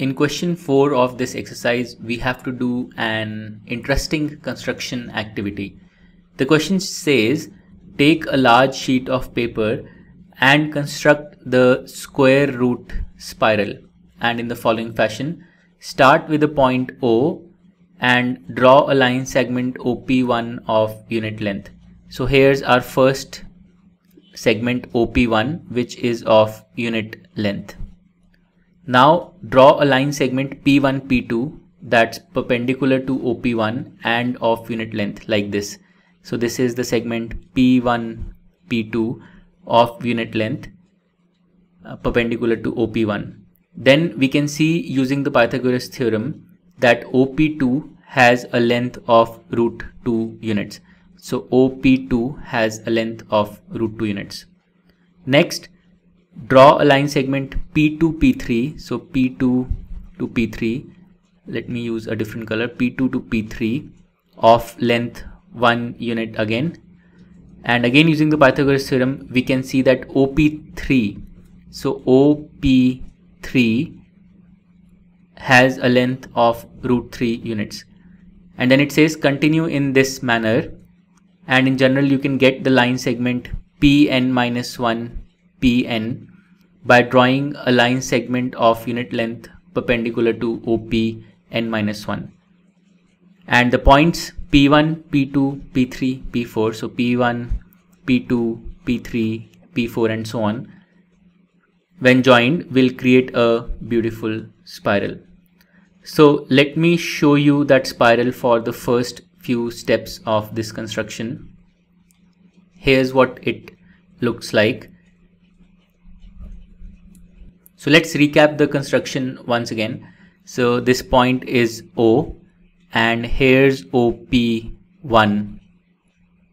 In question 4 of this exercise, we have to do an interesting construction activity. The question says, take a large sheet of paper and construct the square root spiral and in the following fashion, start with the point O and draw a line segment OP1 of unit length. So here's our first segment OP1 which is of unit length. Now draw a line segment P1, P2 that's perpendicular to OP1 and of unit length like this. So this is the segment P1, P2 of unit length uh, perpendicular to OP1. Then we can see using the Pythagoras theorem that OP2 has a length of root 2 units. So OP2 has a length of root 2 units. Next, draw a line segment P2, P3. So P2 to P3. Let me use a different color P2 to P3 of length 1 unit again. And again using the Pythagoras theorem, we can see that OP3. So OP3 has a length of root 3 units. And then it says continue in this manner. And in general, you can get the line segment Pn minus 1 PN by drawing a line segment of unit length perpendicular to OP n-1 and the points P1, P2, P3, P4 so P1, P2, P3, P4 and so on when joined will create a beautiful spiral. So let me show you that spiral for the first few steps of this construction. Here's what it looks like. So let's recap the construction once again. So this point is O and here's OP1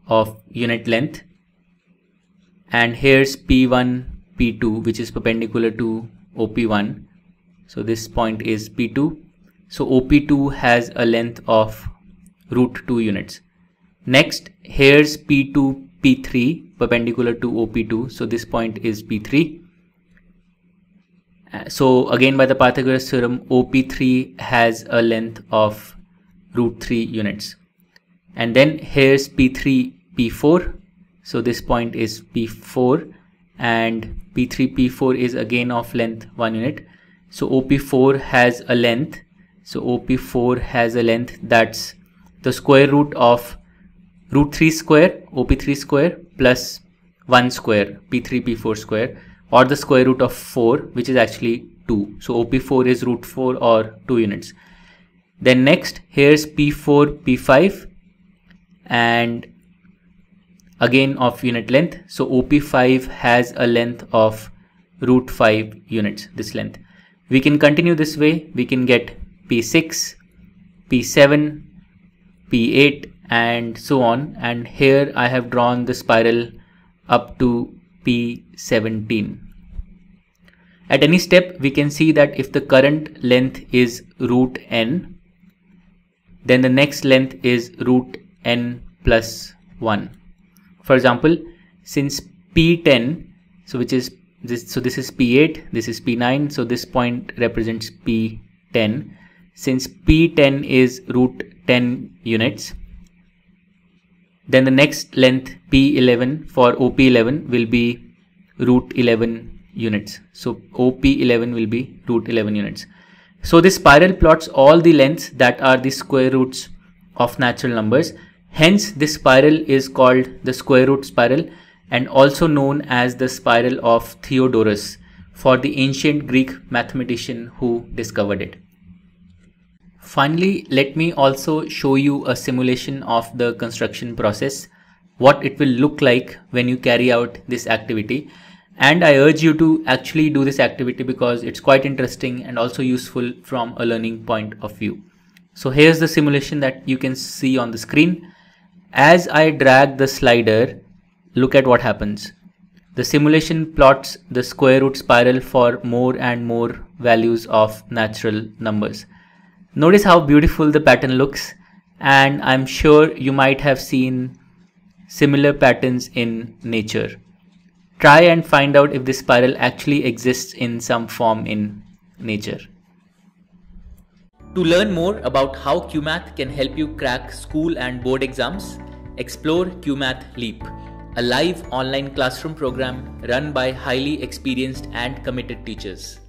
of unit length and here's P1, P2 which is perpendicular to OP1. So this point is P2. So OP2 has a length of root 2 units. Next here's P2, P3 perpendicular to OP2. So this point is P3 so again, by the Pythagoras theorem, OP3 has a length of root 3 units. And then here's P3, P4. So this point is P4 and P3, P4 is again of length 1 unit. So OP4 has a length. So OP4 has a length that's the square root of root 3 square, OP3 square plus 1 square, P3, P4 square or the square root of 4 which is actually 2 so op4 is root 4 or 2 units then next here's p4 p5 and again of unit length so op5 has a length of root 5 units this length we can continue this way we can get p6 p7 p8 and so on and here i have drawn the spiral up to P17. At any step, we can see that if the current length is root n, then the next length is root n plus 1. For example, since P10, so which is this, so this is P8, this is P9, so this point represents P10. Since P10 is root 10 units, then the next length P11 for OP11 will be root 11 units. So OP11 will be root 11 units. So this spiral plots all the lengths that are the square roots of natural numbers. Hence this spiral is called the square root spiral and also known as the spiral of Theodorus for the ancient Greek mathematician who discovered it. Finally, let me also show you a simulation of the construction process, what it will look like when you carry out this activity. And I urge you to actually do this activity because it's quite interesting and also useful from a learning point of view. So here's the simulation that you can see on the screen. As I drag the slider, look at what happens. The simulation plots the square root spiral for more and more values of natural numbers. Notice how beautiful the pattern looks and I'm sure you might have seen similar patterns in nature. Try and find out if this spiral actually exists in some form in nature. To learn more about how QMath can help you crack school and board exams, explore QMath Leap, a live online classroom program run by highly experienced and committed teachers.